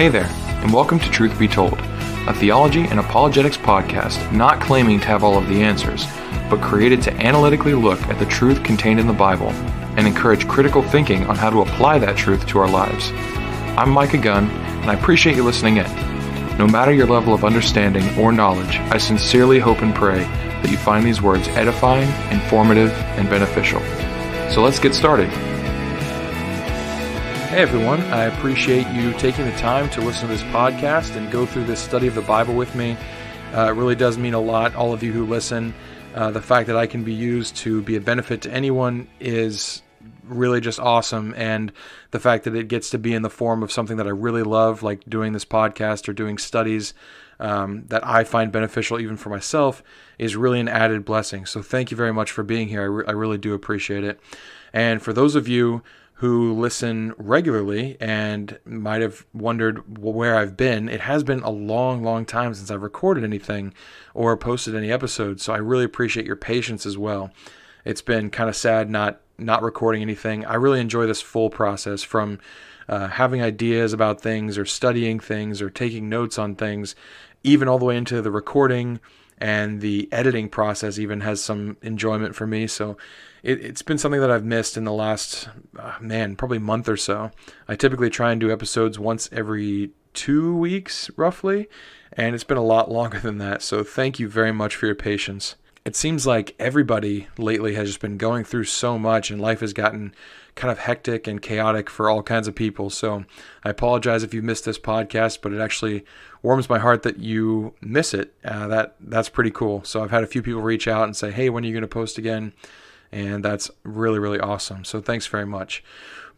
Hey there, and welcome to Truth Be Told, a theology and apologetics podcast not claiming to have all of the answers, but created to analytically look at the truth contained in the Bible and encourage critical thinking on how to apply that truth to our lives. I'm Micah Gunn, and I appreciate you listening in. No matter your level of understanding or knowledge, I sincerely hope and pray that you find these words edifying, informative, and beneficial. So let's get started. Hey everyone, I appreciate you taking the time to listen to this podcast and go through this study of the Bible with me. Uh, it really does mean a lot, all of you who listen. Uh, the fact that I can be used to be a benefit to anyone is really just awesome. And the fact that it gets to be in the form of something that I really love, like doing this podcast or doing studies um, that I find beneficial even for myself, is really an added blessing. So thank you very much for being here. I, re- I really do appreciate it. And for those of you who listen regularly and might have wondered where I've been. It has been a long, long time since I've recorded anything or posted any episodes, so I really appreciate your patience as well. It's been kind of sad not not recording anything. I really enjoy this full process from uh, having ideas about things or studying things or taking notes on things, even all the way into the recording and the editing process even has some enjoyment for me. So it, has been something that I've missed in the last, uh, man, probably month or so. I typically try and do episodes once every two weeks, roughly, and it's been a lot longer than that. So thank you very much for your patience. It seems like everybody lately has just been going through so much, and life has gotten kind of hectic and chaotic for all kinds of people. So I apologize if you missed this podcast, but it actually warms my heart that you miss it. Uh, that that's pretty cool. So I've had a few people reach out and say, "Hey, when are you going to post again?" and that's really really awesome. So thanks very much.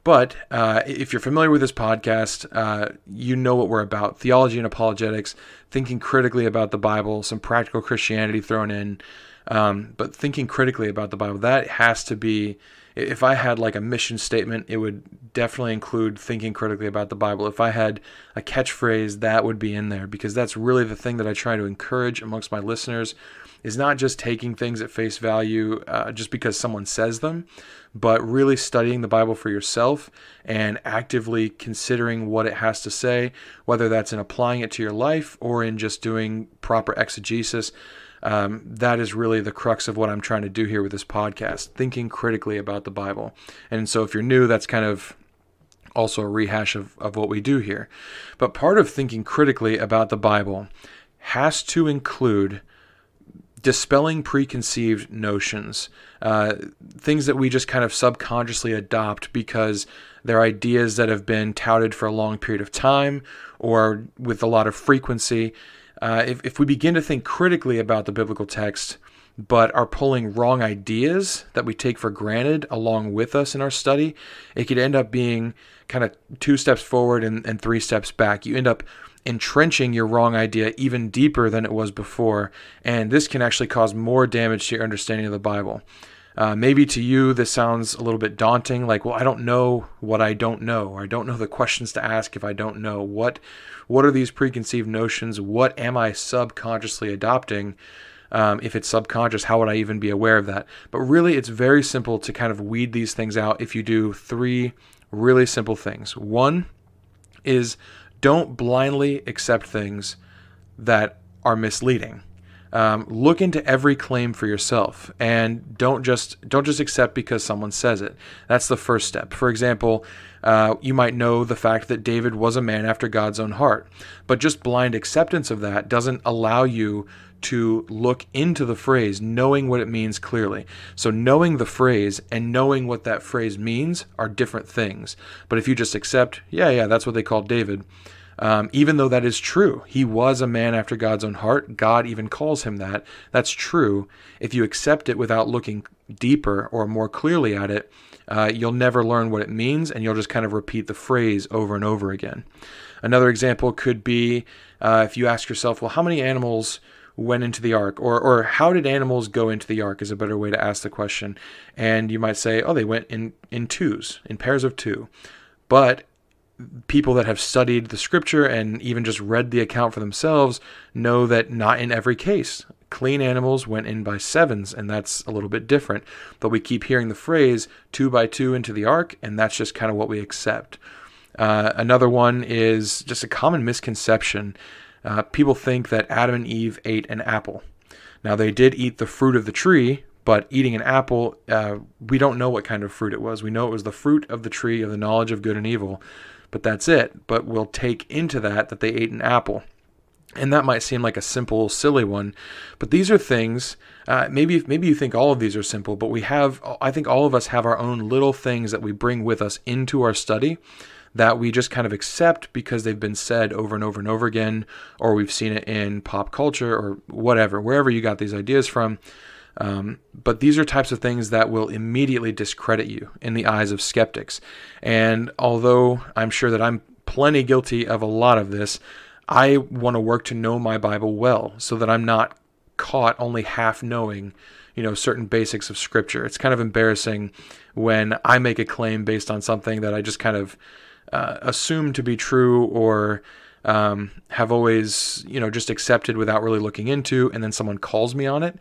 But uh, if you're familiar with this podcast, uh, you know what we're about theology and apologetics, thinking critically about the Bible, some practical Christianity thrown in, um, but thinking critically about the Bible. That has to be, if I had like a mission statement, it would definitely include thinking critically about the Bible. If I had a catchphrase, that would be in there because that's really the thing that I try to encourage amongst my listeners is not just taking things at face value uh, just because someone says them, but really studying the Bible for yourself and actively considering what it has to say, whether that's in applying it to your life or in just doing proper exegesis. Um, that is really the crux of what I'm trying to do here with this podcast, thinking critically about the Bible. And so, if you're new, that's kind of also a rehash of, of what we do here. But part of thinking critically about the Bible has to include dispelling preconceived notions, uh, things that we just kind of subconsciously adopt because they're ideas that have been touted for a long period of time or with a lot of frequency. Uh, if, if we begin to think critically about the biblical text, but are pulling wrong ideas that we take for granted along with us in our study, it could end up being kind of two steps forward and, and three steps back. You end up entrenching your wrong idea even deeper than it was before. And this can actually cause more damage to your understanding of the Bible. Uh, maybe to you, this sounds a little bit daunting like, well, I don't know what I don't know, or I don't know the questions to ask if I don't know. What, what are these preconceived notions? What am I subconsciously adopting? Um, if it's subconscious, how would I even be aware of that? But really, it's very simple to kind of weed these things out if you do three really simple things. One is don't blindly accept things that are misleading. Um, look into every claim for yourself and don't just don't just accept because someone says it that's the first step for example uh, you might know the fact that david was a man after god's own heart but just blind acceptance of that doesn't allow you to look into the phrase, knowing what it means clearly. So, knowing the phrase and knowing what that phrase means are different things. But if you just accept, yeah, yeah, that's what they called David, um, even though that is true, he was a man after God's own heart, God even calls him that. That's true. If you accept it without looking deeper or more clearly at it, uh, you'll never learn what it means and you'll just kind of repeat the phrase over and over again. Another example could be uh, if you ask yourself, well, how many animals went into the ark or or how did animals go into the ark is a better way to ask the question and you might say oh they went in in twos in pairs of two but people that have studied the scripture and even just read the account for themselves know that not in every case clean animals went in by sevens and that's a little bit different but we keep hearing the phrase two by two into the ark and that's just kind of what we accept uh, another one is just a common misconception uh, people think that Adam and Eve ate an apple. Now, they did eat the fruit of the tree, but eating an apple, uh, we don't know what kind of fruit it was. We know it was the fruit of the tree of the knowledge of good and evil, but that's it. But we'll take into that that they ate an apple. And that might seem like a simple, silly one, but these are things. Uh, maybe maybe you think all of these are simple, but we have. I think all of us have our own little things that we bring with us into our study that we just kind of accept because they've been said over and over and over again, or we've seen it in pop culture or whatever, wherever you got these ideas from. Um, but these are types of things that will immediately discredit you in the eyes of skeptics. And although I'm sure that I'm plenty guilty of a lot of this, I want to work to know my Bible well so that I'm not caught only half knowing, you know, certain basics of scripture. It's kind of embarrassing when I make a claim based on something that I just kind of uh, assumed to be true or um, have always you know just accepted without really looking into and then someone calls me on it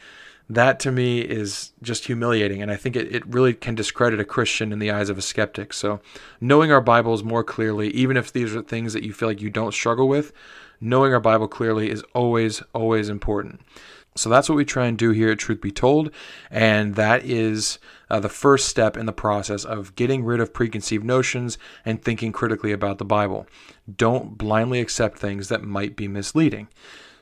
that to me is just humiliating and i think it, it really can discredit a christian in the eyes of a skeptic so knowing our bibles more clearly even if these are things that you feel like you don't struggle with knowing our bible clearly is always always important so that's what we try and do here at Truth Be Told. And that is uh, the first step in the process of getting rid of preconceived notions and thinking critically about the Bible. Don't blindly accept things that might be misleading.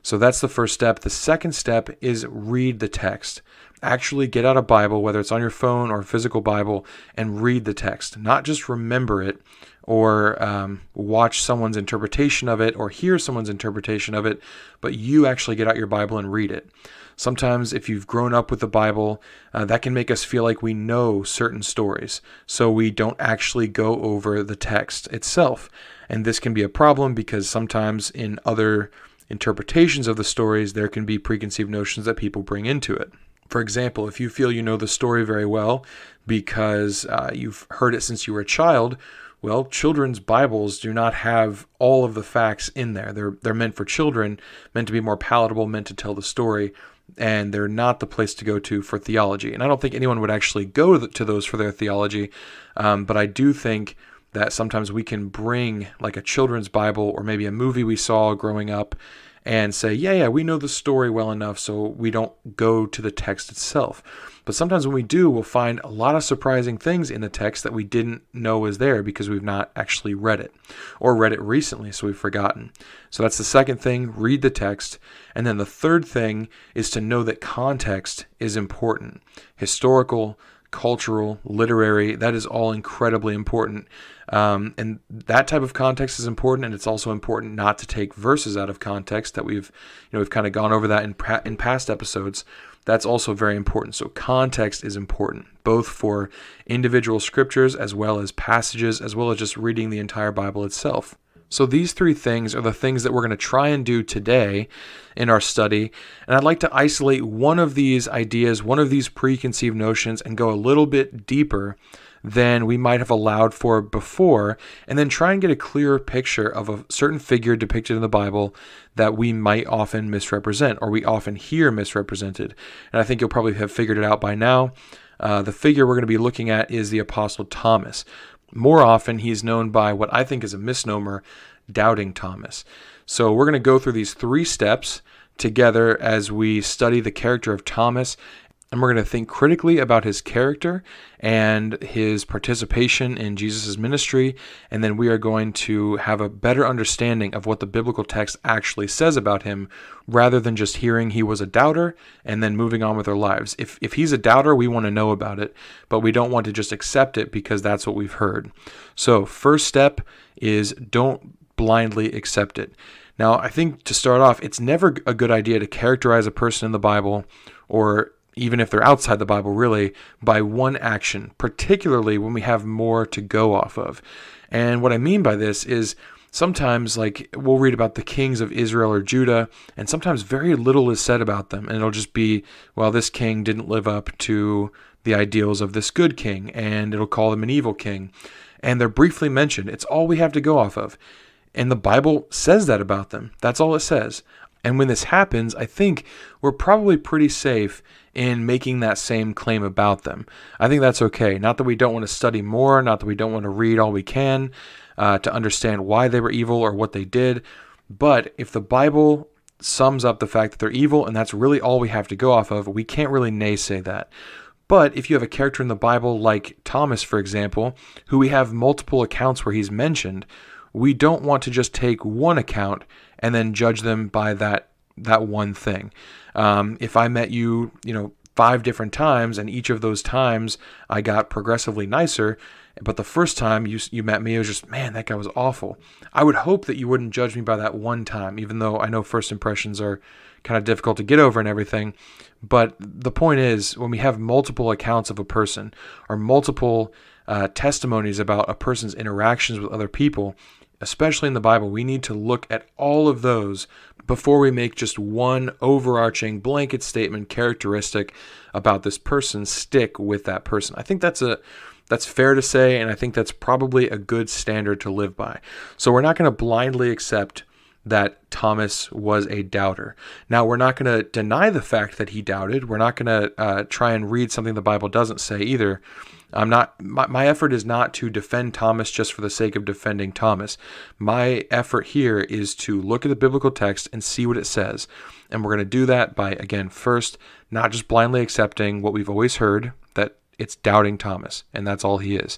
So that's the first step. The second step is read the text actually get out a Bible, whether it's on your phone or physical Bible, and read the text, not just remember it or um, watch someone's interpretation of it or hear someone's interpretation of it, but you actually get out your Bible and read it. Sometimes, if you've grown up with the Bible, uh, that can make us feel like we know certain stories, so we don't actually go over the text itself. And this can be a problem because sometimes in other interpretations of the stories, there can be preconceived notions that people bring into it. For example, if you feel you know the story very well because uh, you've heard it since you were a child, well, children's Bibles do not have all of the facts in there. They're they're meant for children, meant to be more palatable, meant to tell the story, and they're not the place to go to for theology. And I don't think anyone would actually go to those for their theology, um, but I do think that sometimes we can bring like a children's Bible or maybe a movie we saw growing up and say, yeah, yeah, we know the story well enough so we don't go to the text itself. But sometimes when we do, we'll find a lot of surprising things in the text that we didn't know was there because we've not actually read it or read it recently, so we've forgotten. So that's the second thing read the text. And then the third thing is to know that context is important historical, cultural, literary, that is all incredibly important um, and that type of context is important, and it's also important not to take verses out of context that we've, you know, we've kind of gone over that in, pra- in past episodes. That's also very important. So, context is important, both for individual scriptures as well as passages, as well as just reading the entire Bible itself. So, these three things are the things that we're going to try and do today in our study. And I'd like to isolate one of these ideas, one of these preconceived notions, and go a little bit deeper than we might have allowed for before, and then try and get a clearer picture of a certain figure depicted in the Bible that we might often misrepresent or we often hear misrepresented. And I think you'll probably have figured it out by now. Uh, the figure we're going to be looking at is the Apostle Thomas. More often, he's known by what I think is a misnomer, Doubting Thomas. So, we're going to go through these three steps together as we study the character of Thomas and we're going to think critically about his character and his participation in Jesus' ministry. And then we are going to have a better understanding of what the biblical text actually says about him rather than just hearing he was a doubter and then moving on with our lives. If, if he's a doubter, we want to know about it, but we don't want to just accept it because that's what we've heard. So, first step is don't blindly accept it. Now, I think to start off, it's never a good idea to characterize a person in the Bible or even if they're outside the Bible, really, by one action, particularly when we have more to go off of. And what I mean by this is sometimes, like, we'll read about the kings of Israel or Judah, and sometimes very little is said about them. And it'll just be, well, this king didn't live up to the ideals of this good king, and it'll call him an evil king. And they're briefly mentioned. It's all we have to go off of. And the Bible says that about them. That's all it says. And when this happens, I think we're probably pretty safe in making that same claim about them. I think that's okay. Not that we don't want to study more, not that we don't want to read all we can uh, to understand why they were evil or what they did. But if the Bible sums up the fact that they're evil and that's really all we have to go off of, we can't really naysay that. But if you have a character in the Bible like Thomas, for example, who we have multiple accounts where he's mentioned, we don't want to just take one account and then judge them by that that one thing. Um, if I met you, you know, five different times, and each of those times I got progressively nicer, but the first time you you met me, it was just man, that guy was awful. I would hope that you wouldn't judge me by that one time, even though I know first impressions are kind of difficult to get over and everything. But the point is, when we have multiple accounts of a person or multiple uh, testimonies about a person's interactions with other people, especially in the Bible, we need to look at all of those before we make just one overarching blanket statement characteristic about this person stick with that person. I think that's a that's fair to say and I think that's probably a good standard to live by. So we're not going to blindly accept that Thomas was a doubter. Now, we're not going to deny the fact that he doubted. We're not going to uh, try and read something the Bible doesn't say either. I'm not my, my effort is not to defend Thomas just for the sake of defending Thomas. My effort here is to look at the biblical text and see what it says. And we're going to do that by again first not just blindly accepting what we've always heard that it's doubting Thomas and that's all he is.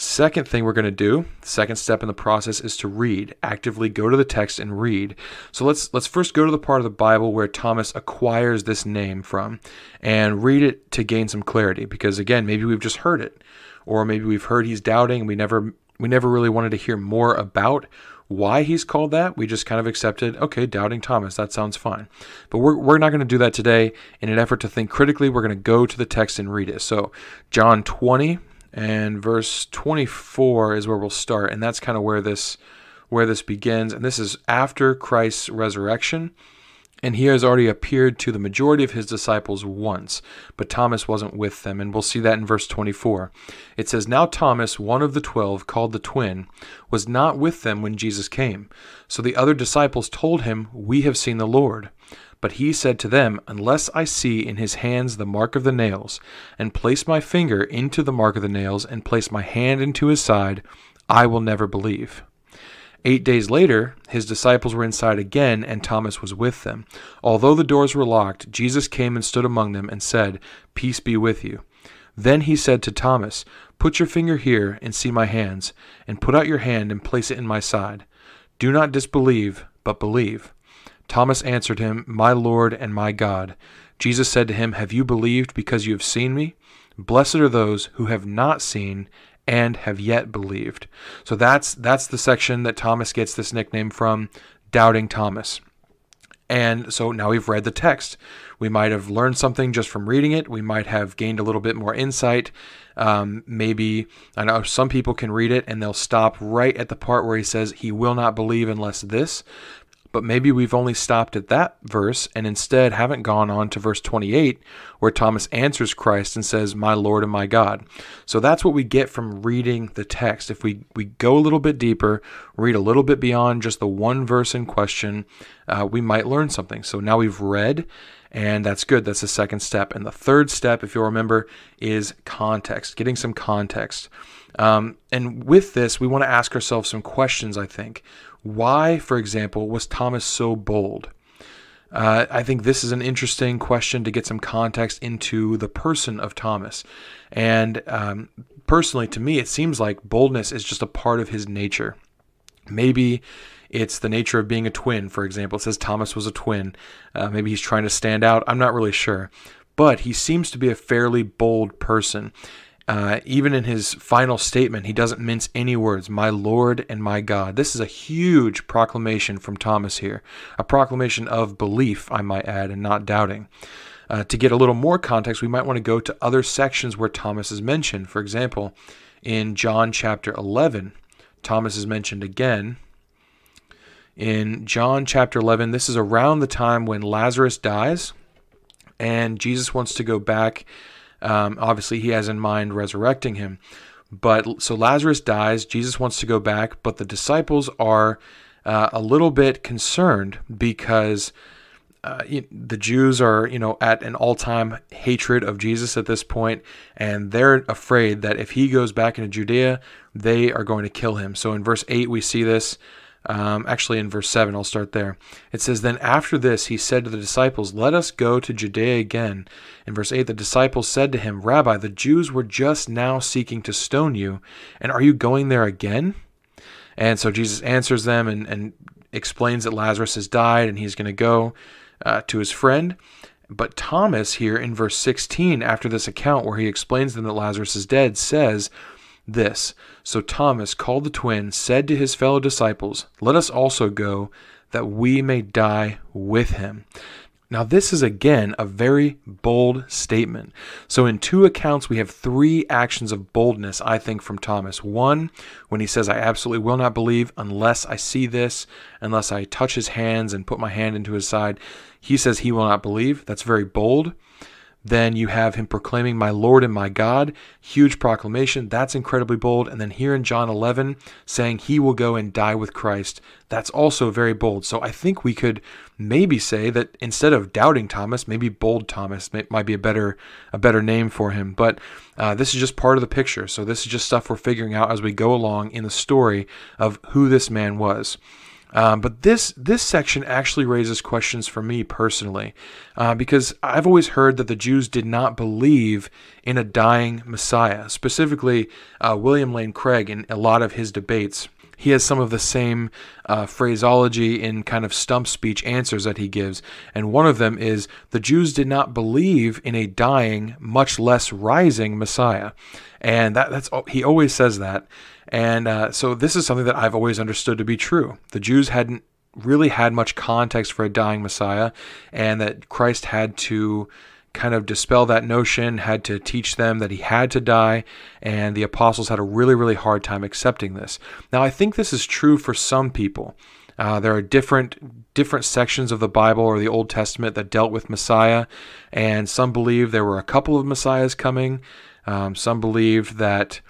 Second thing we're going to do, second step in the process is to read, actively go to the text and read. So let's let's first go to the part of the Bible where Thomas acquires this name from and read it to gain some clarity because again, maybe we've just heard it or maybe we've heard he's doubting and we never we never really wanted to hear more about why he's called that. We just kind of accepted, okay, doubting Thomas, that sounds fine. But we're, we're not going to do that today. In an effort to think critically, we're going to go to the text and read it. So, John 20, and verse 24 is where we'll start and that's kind of where this where this begins and this is after christ's resurrection and he has already appeared to the majority of his disciples once but thomas wasn't with them and we'll see that in verse 24 it says now thomas one of the twelve called the twin was not with them when jesus came so the other disciples told him we have seen the lord but he said to them, Unless I see in his hands the mark of the nails, and place my finger into the mark of the nails, and place my hand into his side, I will never believe. Eight days later, his disciples were inside again, and Thomas was with them. Although the doors were locked, Jesus came and stood among them and said, Peace be with you. Then he said to Thomas, Put your finger here and see my hands, and put out your hand and place it in my side. Do not disbelieve, but believe. Thomas answered him, My Lord and my God. Jesus said to him, Have you believed because you have seen me? Blessed are those who have not seen and have yet believed. So that's that's the section that Thomas gets this nickname from, doubting Thomas. And so now we've read the text. We might have learned something just from reading it. We might have gained a little bit more insight. Um, maybe, I know some people can read it and they'll stop right at the part where he says, He will not believe unless this but maybe we've only stopped at that verse and instead haven't gone on to verse 28 where Thomas answers Christ and says, My Lord and my God. So that's what we get from reading the text. If we, we go a little bit deeper, read a little bit beyond just the one verse in question, uh, we might learn something. So now we've read, and that's good. That's the second step. And the third step, if you'll remember, is context, getting some context. Um, and with this, we want to ask ourselves some questions, I think. Why, for example, was Thomas so bold? Uh, I think this is an interesting question to get some context into the person of Thomas. And um, personally, to me, it seems like boldness is just a part of his nature. Maybe it's the nature of being a twin, for example. It says Thomas was a twin. Uh, maybe he's trying to stand out. I'm not really sure. But he seems to be a fairly bold person. Uh, even in his final statement, he doesn't mince any words, my Lord and my God. This is a huge proclamation from Thomas here, a proclamation of belief, I might add, and not doubting. Uh, to get a little more context, we might want to go to other sections where Thomas is mentioned. For example, in John chapter 11, Thomas is mentioned again. In John chapter 11, this is around the time when Lazarus dies, and Jesus wants to go back um, obviously, he has in mind resurrecting him. But so Lazarus dies. Jesus wants to go back, but the disciples are uh, a little bit concerned because uh, the Jews are, you know, at an all-time hatred of Jesus at this point, and they're afraid that if he goes back into Judea, they are going to kill him. So in verse eight, we see this. Um, actually, in verse 7, I'll start there. It says, Then after this, he said to the disciples, Let us go to Judea again. In verse 8, the disciples said to him, Rabbi, the Jews were just now seeking to stone you, and are you going there again? And so Jesus answers them and, and explains that Lazarus has died and he's going to go uh, to his friend. But Thomas, here in verse 16, after this account where he explains them that Lazarus is dead, says this so Thomas called the twin, said to his fellow disciples, Let us also go, that we may die with him. Now, this is again a very bold statement. So, in two accounts, we have three actions of boldness, I think, from Thomas. One, when he says, I absolutely will not believe unless I see this, unless I touch his hands and put my hand into his side. He says he will not believe. That's very bold. Then you have him proclaiming, My Lord and my God. Huge proclamation. That's incredibly bold. And then here in John 11, saying he will go and die with Christ. That's also very bold. So I think we could maybe say that instead of doubting Thomas, maybe bold Thomas might be a better a better name for him. But uh, this is just part of the picture. So this is just stuff we're figuring out as we go along in the story of who this man was. Um, but this this section actually raises questions for me personally, uh, because I've always heard that the Jews did not believe in a dying Messiah. Specifically, uh, William Lane Craig in a lot of his debates he has some of the same uh, phraseology in kind of stump speech answers that he gives. And one of them is the Jews did not believe in a dying, much less rising Messiah. And that, that's he always says that. And uh, so this is something that I've always understood to be true. The Jews hadn't really had much context for a dying Messiah, and that Christ had to kind of dispel that notion, had to teach them that he had to die, and the apostles had a really, really hard time accepting this. Now, I think this is true for some people. Uh, there are different different sections of the Bible or the Old Testament that dealt with Messiah, and some believe there were a couple of messiahs coming. Um, some believed that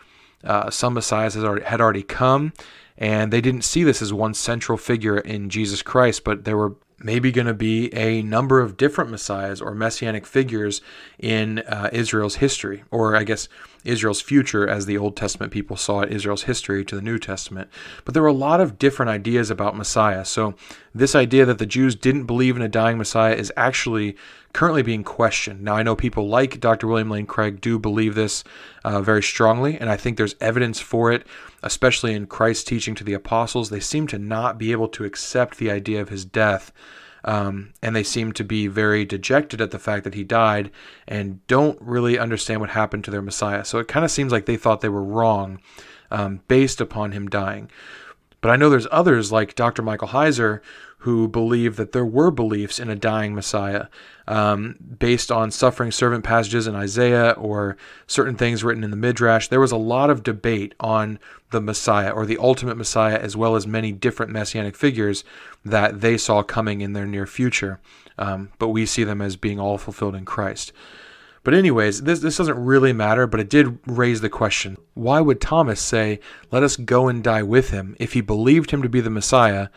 uh, some messiahs had already, had already come, and they didn't see this as one central figure in Jesus Christ, but there were maybe going to be a number of different messiahs or messianic figures in uh, Israel's history, or I guess Israel's future as the Old Testament people saw it, Israel's history to the New Testament. But there were a lot of different ideas about Messiah. So, this idea that the Jews didn't believe in a dying Messiah is actually currently being questioned. Now, I know people like Dr. William Lane Craig do believe this uh, very strongly, and I think there's evidence for it, especially in Christ's teaching to the apostles. They seem to not be able to accept the idea of his death um, and they seem to be very dejected at the fact that he died and don't really understand what happened to their Messiah. So it kind of seems like they thought they were wrong um, based upon him dying. But I know there's others like Dr. Michael Heiser who believed that there were beliefs in a dying Messiah um, based on suffering servant passages in Isaiah or certain things written in the Midrash. There was a lot of debate on the Messiah or the ultimate Messiah, as well as many different messianic figures that they saw coming in their near future. Um, but we see them as being all fulfilled in Christ. But anyways, this this doesn't really matter, but it did raise the question. Why would Thomas say, "Let us go and die with him" if he believed him to be the Messiah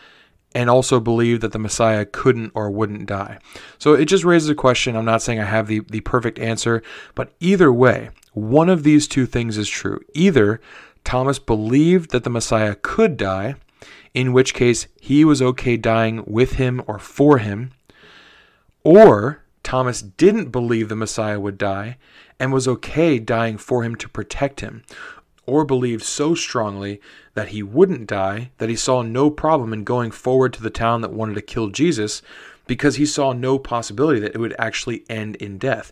and also believe that the Messiah couldn't or wouldn't die. So it just raises a question. I'm not saying I have the, the perfect answer, but either way, one of these two things is true. Either Thomas believed that the Messiah could die, in which case he was okay dying with him or for him, or Thomas didn't believe the Messiah would die and was okay dying for him to protect him, or believed so strongly that he wouldn't die that he saw no problem in going forward to the town that wanted to kill Jesus because he saw no possibility that it would actually end in death.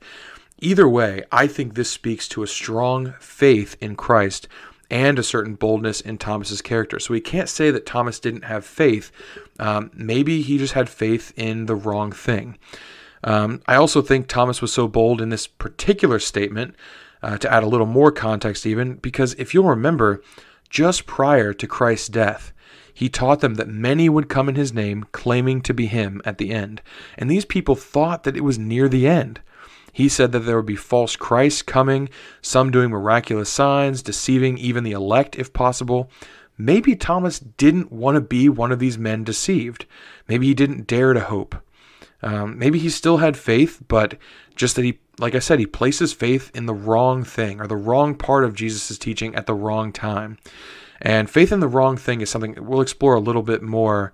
Either way, I think this speaks to a strong faith in Christ and a certain boldness in Thomas's character. So we can't say that Thomas didn't have faith. Um, maybe he just had faith in the wrong thing. Um, I also think Thomas was so bold in this particular statement uh, to add a little more context, even, because if you'll remember, just prior to Christ's death, he taught them that many would come in his name, claiming to be him at the end. And these people thought that it was near the end. He said that there would be false Christs coming, some doing miraculous signs, deceiving even the elect if possible. Maybe Thomas didn't want to be one of these men deceived. Maybe he didn't dare to hope. Um, maybe he still had faith, but just that he, like I said, he places faith in the wrong thing or the wrong part of Jesus' teaching at the wrong time. And faith in the wrong thing is something we'll explore a little bit more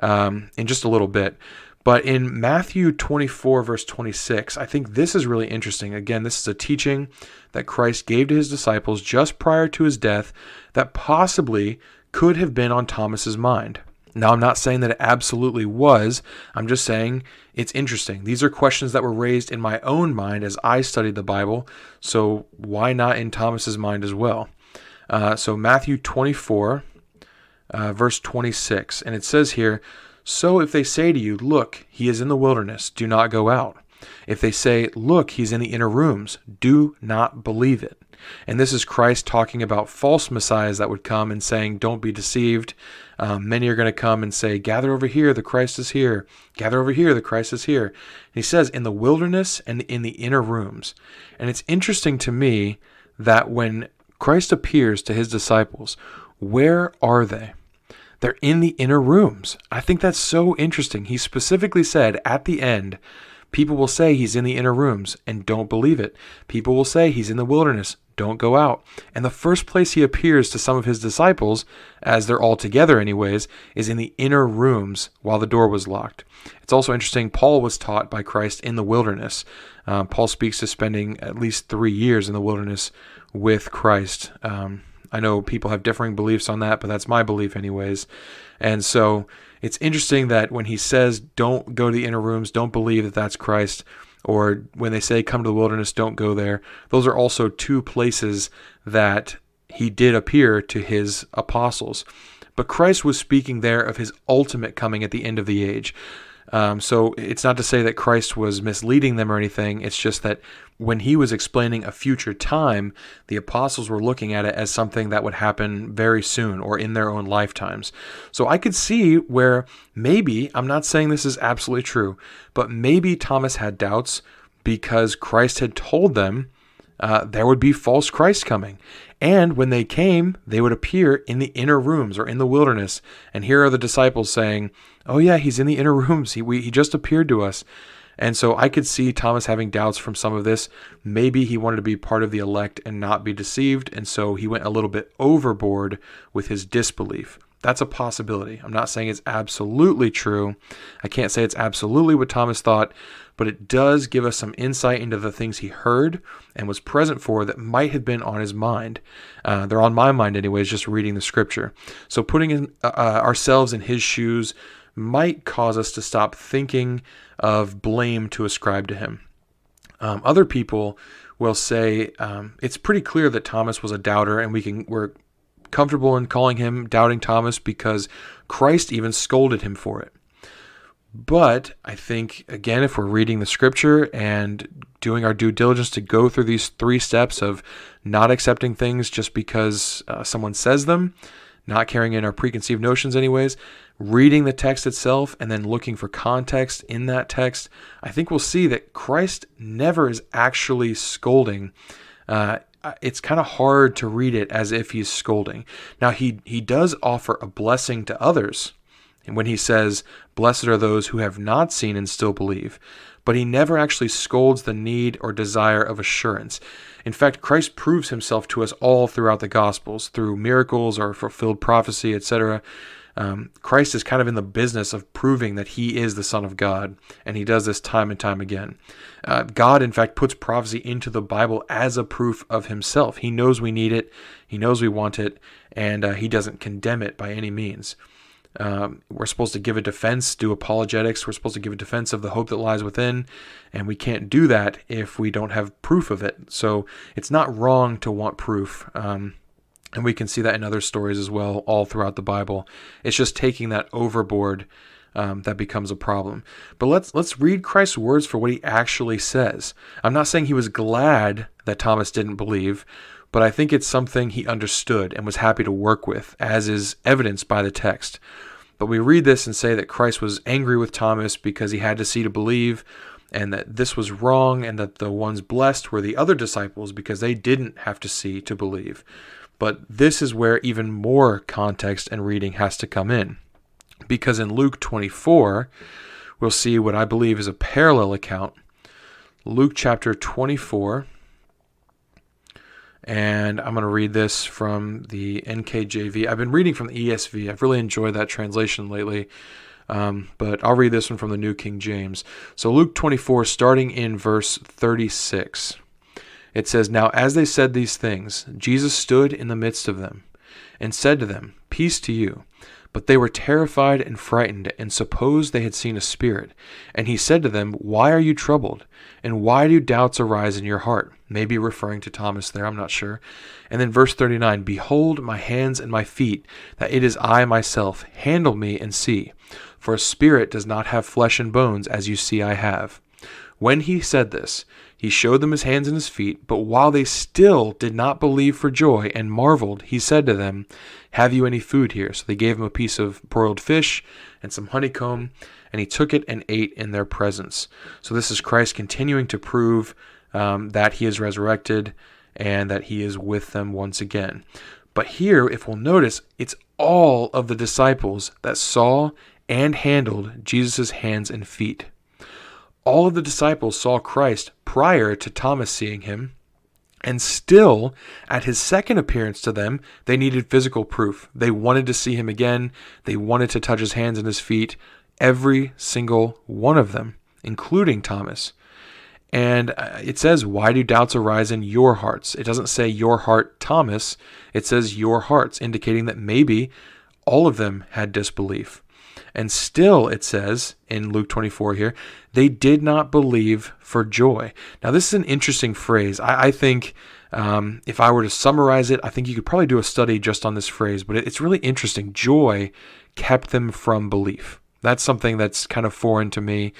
um, in just a little bit. But in Matthew 24, verse 26, I think this is really interesting. Again, this is a teaching that Christ gave to his disciples just prior to his death that possibly could have been on Thomas's mind. Now, I'm not saying that it absolutely was. I'm just saying it's interesting. These are questions that were raised in my own mind as I studied the Bible. So, why not in Thomas's mind as well? Uh, so, Matthew 24, uh, verse 26. And it says here So if they say to you, Look, he is in the wilderness, do not go out. If they say, Look, he's in the inner rooms, do not believe it. And this is Christ talking about false messiahs that would come and saying, Don't be deceived. Um, many are going to come and say, Gather over here, the Christ is here. Gather over here, the Christ is here. And he says, In the wilderness and in the inner rooms. And it's interesting to me that when Christ appears to his disciples, where are they? They're in the inner rooms. I think that's so interesting. He specifically said at the end, People will say he's in the inner rooms and don't believe it. People will say he's in the wilderness. Don't go out. And the first place he appears to some of his disciples, as they're all together, anyways, is in the inner rooms while the door was locked. It's also interesting, Paul was taught by Christ in the wilderness. Uh, Paul speaks to spending at least three years in the wilderness with Christ. Um, I know people have differing beliefs on that, but that's my belief, anyways. And so it's interesting that when he says, don't go to the inner rooms, don't believe that that's Christ, or when they say, Come to the wilderness, don't go there, those are also two places that he did appear to his apostles. But Christ was speaking there of his ultimate coming at the end of the age. Um, so it's not to say that Christ was misleading them or anything. It's just that when he was explaining a future time, the apostles were looking at it as something that would happen very soon or in their own lifetimes. So I could see where maybe, I'm not saying this is absolutely true, but maybe Thomas had doubts because Christ had told them. Uh, there would be false Christ coming. And when they came, they would appear in the inner rooms or in the wilderness. And here are the disciples saying, Oh, yeah, he's in the inner rooms. He, we, he just appeared to us. And so I could see Thomas having doubts from some of this. Maybe he wanted to be part of the elect and not be deceived. And so he went a little bit overboard with his disbelief. That's a possibility. I'm not saying it's absolutely true. I can't say it's absolutely what Thomas thought, but it does give us some insight into the things he heard and was present for that might have been on his mind. Uh, they're on my mind, anyways, just reading the scripture. So putting in, uh, uh ourselves in his shoes might cause us to stop thinking of blame to ascribe to him. Um, other people will say um, it's pretty clear that Thomas was a doubter, and we can we're comfortable in calling him Doubting Thomas because Christ even scolded him for it. But I think, again, if we're reading the scripture and doing our due diligence to go through these three steps of not accepting things just because uh, someone says them, not carrying in our preconceived notions, anyways, reading the text itself and then looking for context in that text, I think we'll see that Christ never is actually scolding. Uh, uh, it's kind of hard to read it as if he's scolding. Now he he does offer a blessing to others, and when he says, "Blessed are those who have not seen and still believe," but he never actually scolds the need or desire of assurance. In fact, Christ proves himself to us all throughout the Gospels through miracles or fulfilled prophecy, etc. Um, Christ is kind of in the business of proving that he is the Son of God, and he does this time and time again. Uh, God, in fact, puts prophecy into the Bible as a proof of himself. He knows we need it, he knows we want it, and uh, he doesn't condemn it by any means. Um, we're supposed to give a defense, do apologetics. We're supposed to give a defense of the hope that lies within, and we can't do that if we don't have proof of it. So it's not wrong to want proof. Um, and we can see that in other stories as well, all throughout the Bible. It's just taking that overboard um, that becomes a problem. But let's let's read Christ's words for what he actually says. I'm not saying he was glad that Thomas didn't believe, but I think it's something he understood and was happy to work with, as is evidenced by the text. But we read this and say that Christ was angry with Thomas because he had to see to believe, and that this was wrong, and that the ones blessed were the other disciples because they didn't have to see to believe. But this is where even more context and reading has to come in. Because in Luke 24, we'll see what I believe is a parallel account. Luke chapter 24, and I'm going to read this from the NKJV. I've been reading from the ESV. I've really enjoyed that translation lately, um, but I'll read this one from the New King James. So, Luke 24, starting in verse 36, it says, Now, as they said these things, Jesus stood in the midst of them and said to them, Peace to you. But they were terrified and frightened, and supposed they had seen a spirit. And he said to them, Why are you troubled? And why do doubts arise in your heart? Maybe referring to Thomas there, I'm not sure. And then verse 39 Behold my hands and my feet, that it is I myself. Handle me and see. For a spirit does not have flesh and bones, as you see I have. When he said this, he showed them his hands and his feet, but while they still did not believe for joy and marveled, he said to them, Have you any food here? So they gave him a piece of broiled fish and some honeycomb, and he took it and ate in their presence. So this is Christ continuing to prove um, that he is resurrected and that he is with them once again. But here, if we'll notice, it's all of the disciples that saw and handled Jesus' hands and feet all of the disciples saw Christ prior to Thomas seeing him, and still, at his second appearance to them, they needed physical proof. They wanted to see him again, they wanted to touch his hands and his feet, every single one of them, including Thomas. And uh, it says, Why do doubts arise in your hearts? It doesn't say your heart, Thomas. It says your hearts, indicating that maybe all of them had disbelief. And still, it says in Luke 24 here, they did not believe for joy. Now, this is an interesting phrase. I, I think um, if I were to summarize it, I think you could probably do a study just on this phrase, but it, it's really interesting. Joy kept them from belief. That's something that's kind of foreign to me,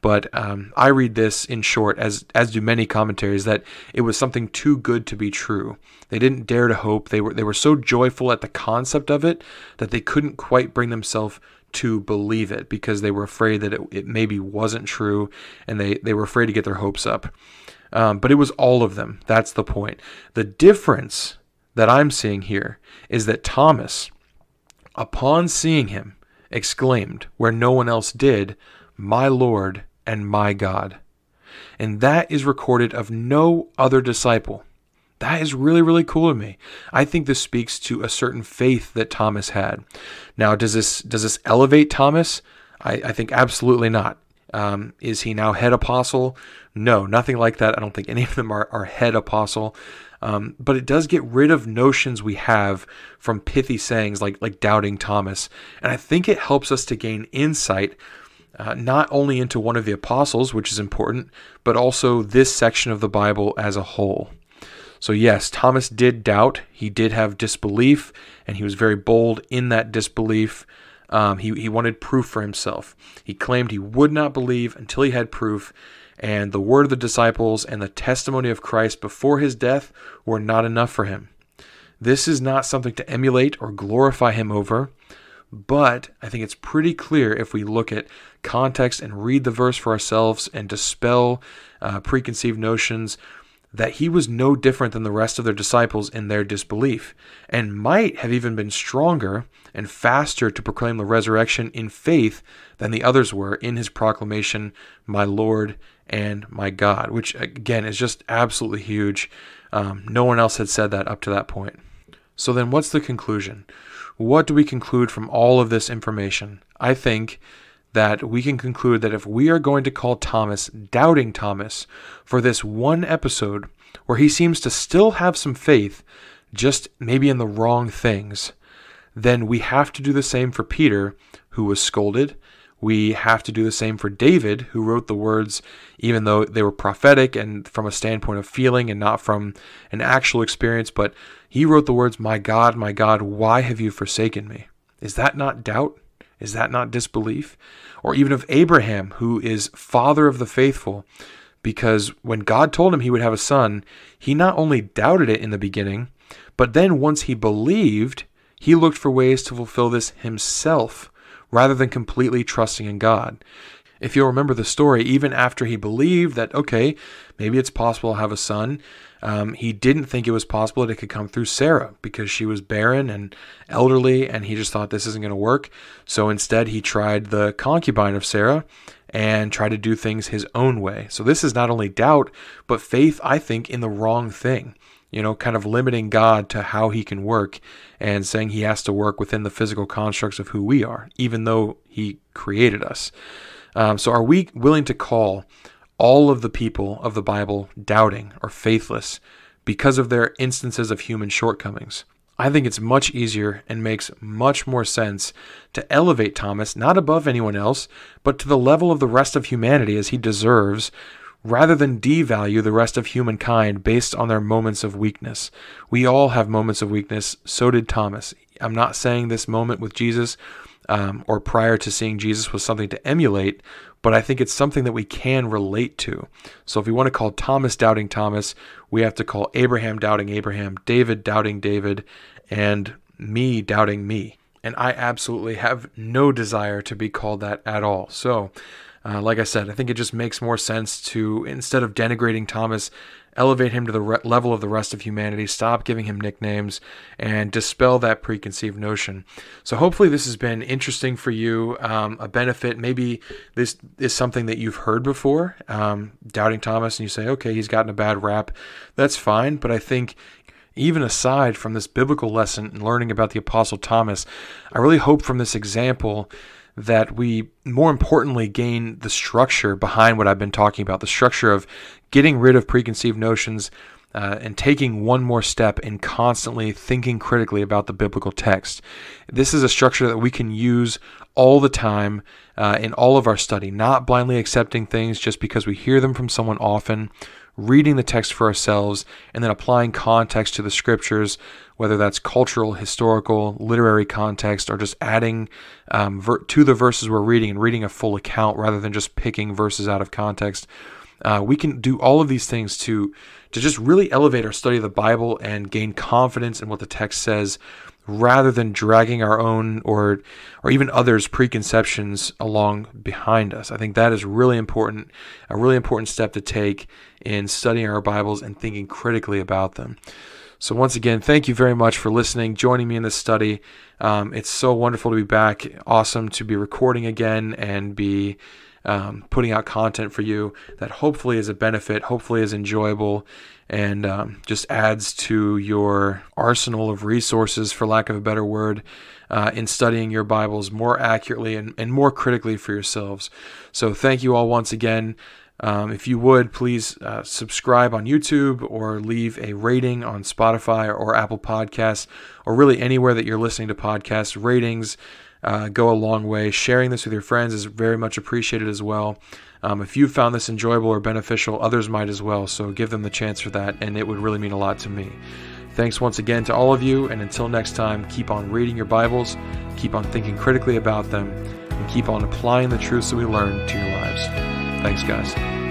but um, I read this in short, as as do many commentaries, that it was something too good to be true. They didn't dare to hope. They were they were so joyful at the concept of it that they couldn't quite bring themselves to believe it because they were afraid that it, it maybe wasn't true and they, they were afraid to get their hopes up. Um, but it was all of them. That's the point. The difference that I'm seeing here is that Thomas, upon seeing him, exclaimed, where no one else did, My Lord and my God. And that is recorded of no other disciple. That is really, really cool to me. I think this speaks to a certain faith that Thomas had. Now, does this does this elevate Thomas? I, I think absolutely not. Um, is he now head apostle? No, nothing like that. I don't think any of them are, are head apostle. Um, but it does get rid of notions we have from pithy sayings like like doubting Thomas, and I think it helps us to gain insight uh, not only into one of the apostles, which is important, but also this section of the Bible as a whole. So, yes, Thomas did doubt, he did have disbelief, and he was very bold in that disbelief. Um, he, he wanted proof for himself. He claimed he would not believe until he had proof, and the word of the disciples and the testimony of Christ before his death were not enough for him. This is not something to emulate or glorify him over, but I think it's pretty clear if we look at context and read the verse for ourselves and dispel uh, preconceived notions that he was no different than the rest of their disciples in their disbelief, and might have even been stronger and faster to proclaim the resurrection in faith than the others were in his proclamation, My Lord and my God, which again is just absolutely huge. Um, no one else had said that up to that point. So then, what's the conclusion? What do we conclude from all of this information? I think that we can conclude that if we are going to call Thomas Doubting Thomas for this one episode where he seems to still have some faith, just maybe in the wrong things, then we have to do the same for Peter, who was scolded. We have to do the same for David, who wrote the words, even though they were prophetic and from a standpoint of feeling and not from an actual experience, but he wrote the words, My God, my God, why have you forsaken me? Is that not doubt? Is that not disbelief? Or even of Abraham, who is father of the faithful, because when God told him he would have a son, he not only doubted it in the beginning, but then once he believed, he looked for ways to fulfill this himself rather than completely trusting in God. If you'll remember the story, even after he believed that, okay, maybe it's possible to have a son, um, he didn't think it was possible that it could come through Sarah because she was barren and elderly, and he just thought this isn't going to work. So instead, he tried the concubine of Sarah and tried to do things his own way. So this is not only doubt, but faith, I think, in the wrong thing you know, kind of limiting God to how he can work and saying he has to work within the physical constructs of who we are, even though he created us. Um, so, are we willing to call all of the people of the Bible doubting or faithless because of their instances of human shortcomings? I think it's much easier and makes much more sense to elevate Thomas, not above anyone else, but to the level of the rest of humanity as he deserves, rather than devalue the rest of humankind based on their moments of weakness. We all have moments of weakness, so did Thomas. I'm not saying this moment with Jesus um, or prior to seeing Jesus was something to emulate, but I think it's something that we can relate to. So if we want to call Thomas doubting Thomas, we have to call Abraham doubting Abraham, David doubting David, and me doubting me. And I absolutely have no desire to be called that at all. So, uh, like I said, I think it just makes more sense to, instead of denigrating Thomas elevate him to the re- level of the rest of humanity, stop giving him nicknames, and dispel that preconceived notion. So, hopefully, this has been interesting for you, um, a benefit. Maybe this is something that you've heard before, um, doubting Thomas, and you say, okay, he's gotten a bad rap. That's fine, but I think even aside from this biblical lesson and learning about the Apostle Thomas, I really hope from this example that we more importantly gain the structure behind what I've been talking about the structure of getting rid of preconceived notions uh, and taking one more step in constantly thinking critically about the biblical text. This is a structure that we can use all the time uh, in all of our study, not blindly accepting things just because we hear them from someone often reading the text for ourselves, and then applying context to the scriptures, whether that's cultural, historical, literary context, or just adding um, ver- to the verses we're reading and reading a full account rather than just picking verses out of context. Uh, we can do all of these things to to just really elevate our study of the Bible and gain confidence in what the text says rather than dragging our own or or even others preconceptions along behind us. I think that is really important, a really important step to take in studying our Bibles and thinking critically about them. So once again, thank you very much for listening, joining me in this study. Um, it's so wonderful to be back. Awesome to be recording again and be um, putting out content for you that hopefully is a benefit, hopefully is enjoyable, and um, just adds to your arsenal of resources, for lack of a better word, uh, in studying your Bibles more accurately and, and more critically for yourselves. So, thank you all once again. Um, if you would, please uh, subscribe on YouTube or leave a rating on Spotify or, or Apple Podcasts or really anywhere that you're listening to podcasts. Ratings uh, go a long way. Sharing this with your friends is very much appreciated as well. Um, if you found this enjoyable or beneficial, others might as well, so give them the chance for that, and it would really mean a lot to me. Thanks once again to all of you, and until next time, keep on reading your Bibles, keep on thinking critically about them, and keep on applying the truths that we learn to your lives. Thanks, guys.